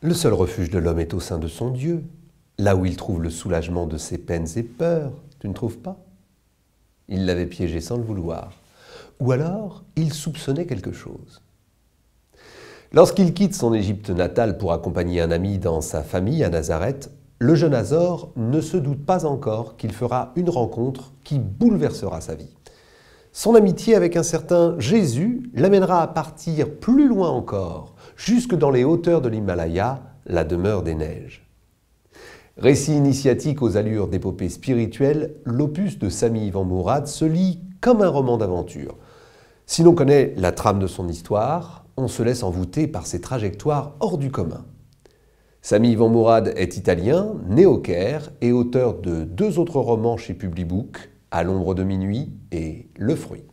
Le seul refuge de l'homme est au sein de son Dieu, là où il trouve le soulagement de ses peines et peurs, tu ne trouves pas Il l'avait piégé sans le vouloir. Ou alors, il soupçonnait quelque chose. Lorsqu'il quitte son Égypte natale pour accompagner un ami dans sa famille à Nazareth, le jeune Azor ne se doute pas encore qu'il fera une rencontre qui bouleversera sa vie. Son amitié avec un certain Jésus l'amènera à partir plus loin encore, jusque dans les hauteurs de l'Himalaya, la demeure des neiges. Récit initiatique aux allures d'épopée spirituelle, l'opus de Sami Ivan Mourad se lit comme un roman d'aventure. Si l'on connaît la trame de son histoire, on se laisse envoûter par ses trajectoires hors du commun. Samy Ivan Mourad est italien, né au Caire et auteur de deux autres romans chez Publibook, À l'ombre de minuit et Le fruit.